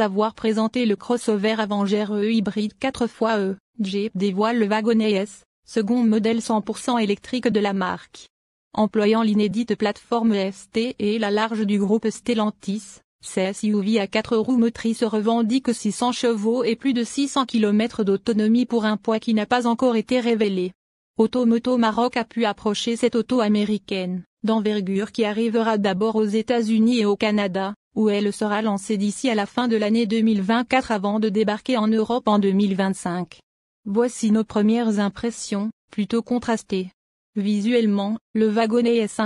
avoir présenté le crossover Avenger E hybride 4xE, Jeep dévoile le wagon e S, second modèle 100% électrique de la marque. Employant l'inédite plateforme e ST et la large du groupe Stellantis, ces SUV à 4 roues motrices revendique 600 chevaux et plus de 600 km d'autonomie pour un poids qui n'a pas encore été révélé. Automoto Maroc a pu approcher cette auto américaine, d'envergure qui arrivera d'abord aux États-Unis et au Canada, où elle sera lancée d'ici à la fin de l'année 2024 avant de débarquer en Europe en 2025. Voici nos premières impressions, plutôt contrastées. Visuellement, le wagonnet s'impressionne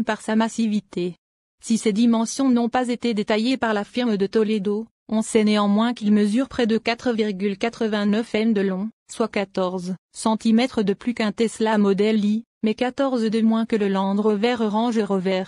impressionne par sa massivité. Si ses dimensions n'ont pas été détaillées par la firme de Toledo, on sait néanmoins qu'il mesure près de 4,89 m de long, soit 14 cm de plus qu'un Tesla Model I, mais 14 de moins que le Land Rover Range Rover.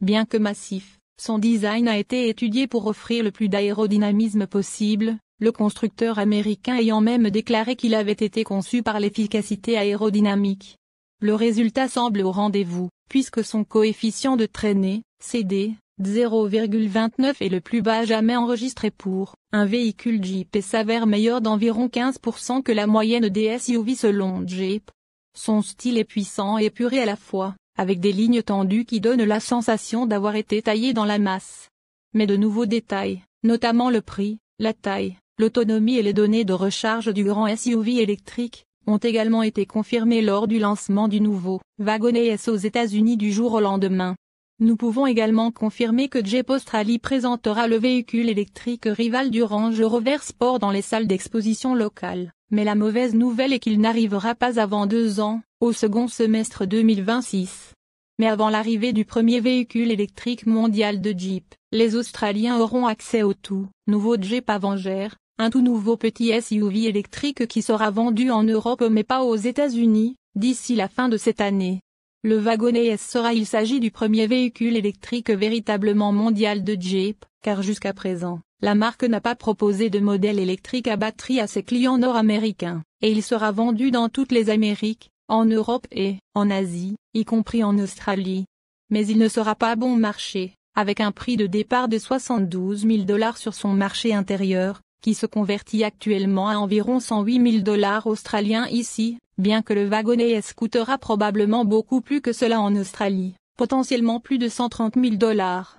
Bien que massif, son design a été étudié pour offrir le plus d'aérodynamisme possible, le constructeur américain ayant même déclaré qu'il avait été conçu par l'efficacité aérodynamique. Le résultat semble au rendez-vous, puisque son coefficient de traînée, CD, 0,29 est le plus bas jamais enregistré pour un véhicule Jeep et s'avère meilleur d'environ 15% que la moyenne des SUV selon Jeep. Son style est puissant et puré à la fois, avec des lignes tendues qui donnent la sensation d'avoir été taillées dans la masse. Mais de nouveaux détails, notamment le prix, la taille, l'autonomie et les données de recharge du grand SUV électrique, ont également été confirmés lors du lancement du nouveau Wagon S aux États-Unis du jour au lendemain. Nous pouvons également confirmer que Jeep Australie présentera le véhicule électrique rival du Range Rover Sport dans les salles d'exposition locales, mais la mauvaise nouvelle est qu'il n'arrivera pas avant deux ans, au second semestre 2026. Mais avant l'arrivée du premier véhicule électrique mondial de Jeep, les Australiens auront accès au tout nouveau Jeep Avenger, un tout nouveau petit SUV électrique qui sera vendu en Europe mais pas aux États-Unis, d'ici la fin de cette année. Le wagon sera il s'agit du premier véhicule électrique véritablement mondial de Jeep, car jusqu'à présent, la marque n'a pas proposé de modèle électrique à batterie à ses clients nord-américains, et il sera vendu dans toutes les Amériques, en Europe et en Asie, y compris en Australie. Mais il ne sera pas bon marché, avec un prix de départ de 72 000 dollars sur son marché intérieur, qui se convertit actuellement à environ 108 000 dollars australiens ici, bien que le Wagon S coûtera probablement beaucoup plus que cela en Australie, potentiellement plus de 130 000 dollars.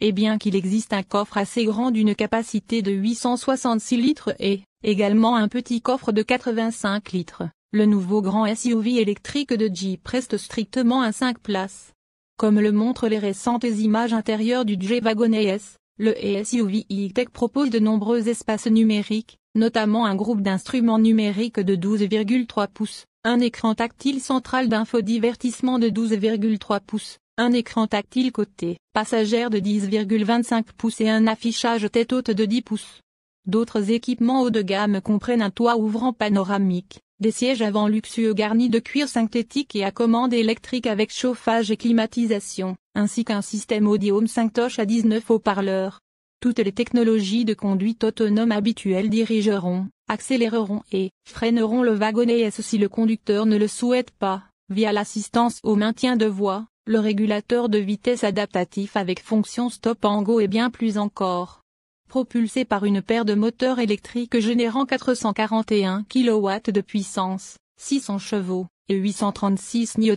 Et bien qu'il existe un coffre assez grand d'une capacité de 866 litres et, également un petit coffre de 85 litres, le nouveau grand SUV électrique de Jeep reste strictement à 5 places. Comme le montrent les récentes images intérieures du Jeep wagon S, le SUV e-Tech propose de nombreux espaces numériques, notamment un groupe d'instruments numériques de 12,3 pouces, un écran tactile central d'infodivertissement de 12,3 pouces, un écran tactile côté passagère de 10,25 pouces et un affichage tête haute de 10 pouces. D'autres équipements haut de gamme comprennent un toit ouvrant panoramique, des sièges avant luxueux garnis de cuir synthétique et à commande électrique avec chauffage et climatisation, ainsi qu'un système audio Home 5 Tosh à 19 haut-parleurs. Toutes les technologies de conduite autonome habituelles dirigeront, accéléreront et freineront le wagonnet et si le conducteur ne le souhaite pas, via l'assistance au maintien de voie, le régulateur de vitesse adaptatif avec fonction stop and go et bien plus encore propulsé par une paire de moteurs électriques générant 441 kW de puissance, 600 chevaux et 836 Nm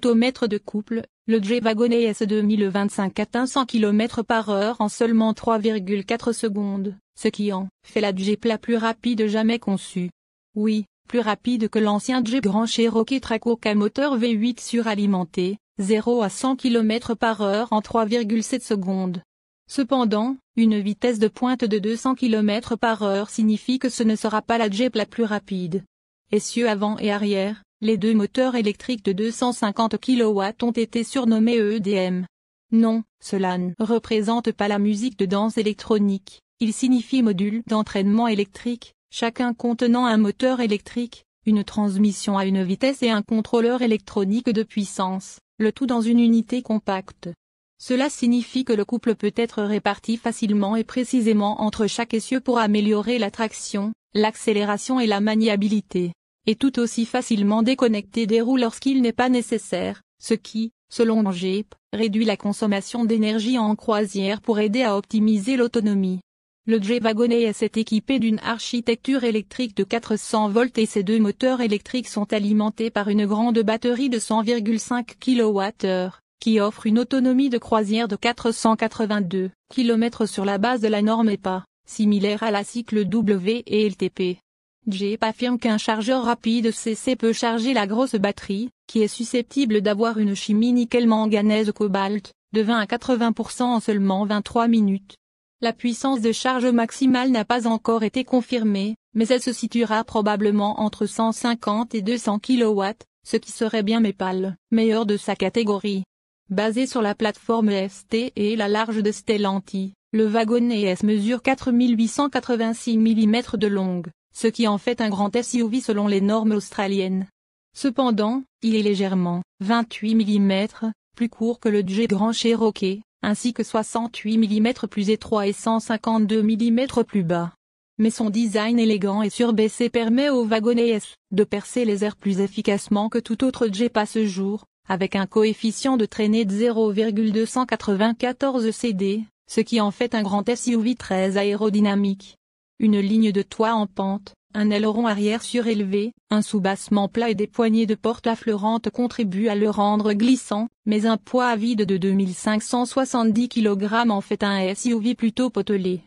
de couple, le j Wagon S2025 atteint 100 km par heure en seulement 3,4 secondes, ce qui en fait la Jeep la plus rapide jamais conçue. Oui, plus rapide que l'ancien Jeep Grand Cherokee Traco moteur V8 suralimenté, 0 à 100 km par heure en 3,7 secondes. Cependant, une vitesse de pointe de 200 km par heure signifie que ce ne sera pas la Jeep la plus rapide. Essieux avant et arrière, les deux moteurs électriques de 250 kW ont été surnommés EDM. Non, cela ne représente pas la musique de danse électronique, il signifie module d'entraînement électrique, chacun contenant un moteur électrique, une transmission à une vitesse et un contrôleur électronique de puissance, le tout dans une unité compacte. Cela signifie que le couple peut être réparti facilement et précisément entre chaque essieu pour améliorer la traction, l'accélération et la maniabilité, et tout aussi facilement déconnecter des roues lorsqu'il n'est pas nécessaire, ce qui, selon Jeep, réduit la consommation d'énergie en croisière pour aider à optimiser l'autonomie. Le J-Wagon AS est équipé d'une architecture électrique de 400 volts et ses deux moteurs électriques sont alimentés par une grande batterie de 100,5 kWh qui offre une autonomie de croisière de 482 km sur la base de la norme EPA, similaire à la cycle W et LTP. Jeep affirme qu'un chargeur rapide CC peut charger la grosse batterie, qui est susceptible d'avoir une chimie nickel-manganèse cobalt, de 20 à 80% en seulement 23 minutes. La puissance de charge maximale n'a pas encore été confirmée, mais elle se situera probablement entre 150 et 200 kW, ce qui serait bien Mépal, meilleur de sa catégorie. Basé sur la plateforme ST et la large de Stellanti, le wagon ES mesure 4886 mm de long, ce qui en fait un grand SUV selon les normes australiennes. Cependant, il est légèrement 28 mm plus court que le jet Grand Cherokee, ainsi que 68 mm plus étroit et 152 mm plus bas. Mais son design élégant et surbaissé permet au wagon S de percer les airs plus efficacement que tout autre jet passe ce jour, avec un coefficient de traînée de 0,294 CD, ce qui en fait un grand SUV très aérodynamique. Une ligne de toit en pente, un aileron arrière surélevé, un soubassement plat et des poignées de porte affleurantes contribuent à le rendre glissant, mais un poids à vide de 2570 kg en fait un SUV plutôt potelé.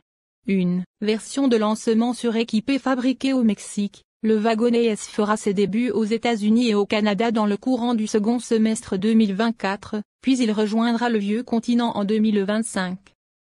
Une version de lancement suréquipée fabriquée au Mexique, le Wagon S fera ses débuts aux États-Unis et au Canada dans le courant du second semestre 2024, puis il rejoindra le vieux continent en 2025.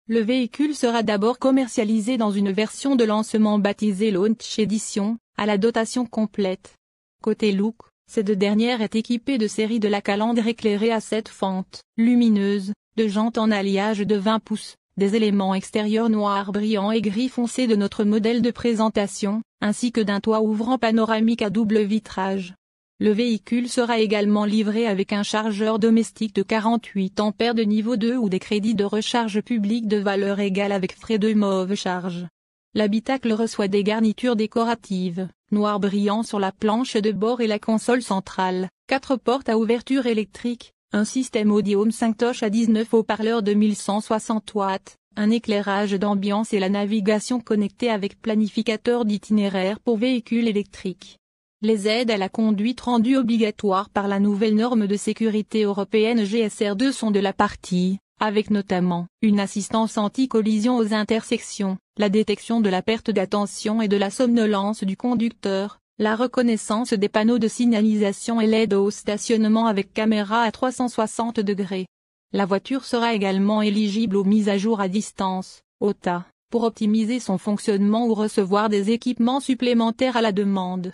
Le véhicule sera d'abord commercialisé dans une version de lancement baptisée Launch Edition, à la dotation complète. Côté look, cette dernière est équipée de séries de la calandre éclairée à 7 fentes, lumineuses, de jantes en alliage de 20 pouces, des éléments extérieurs noirs brillants et gris foncé de notre modèle de présentation, ainsi que d'un toit ouvrant panoramique à double vitrage. Le véhicule sera également livré avec un chargeur domestique de 48 ampères de niveau 2 ou des crédits de recharge publique de valeur égale avec frais de mauve charge. L'habitacle reçoit des garnitures décoratives, noir brillant sur la planche de bord et la console centrale, quatre portes à ouverture électrique, un système audio 5 Tosh à 19 haut-parleurs de 1160 watts, un éclairage d'ambiance et la navigation connectée avec planificateur d'itinéraire pour véhicules électriques. Les aides à la conduite rendues obligatoires par la nouvelle norme de sécurité européenne GSR2 sont de la partie, avec notamment une assistance anti-collision aux intersections, la détection de la perte d'attention et de la somnolence du conducteur, la reconnaissance des panneaux de signalisation et l'aide au stationnement avec caméra à 360 degrés. La voiture sera également éligible aux mises à jour à distance, OTA, pour optimiser son fonctionnement ou recevoir des équipements supplémentaires à la demande.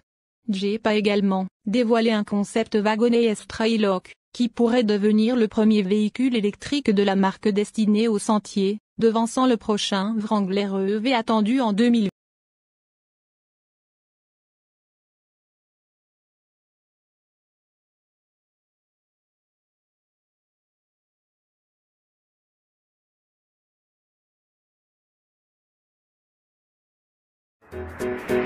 Jeep a également dévoilé un concept wagonné s trailock, qui pourrait devenir le premier véhicule électrique de la marque destiné au sentier, devançant le prochain Wrangler EV attendu en 2020. Thank you.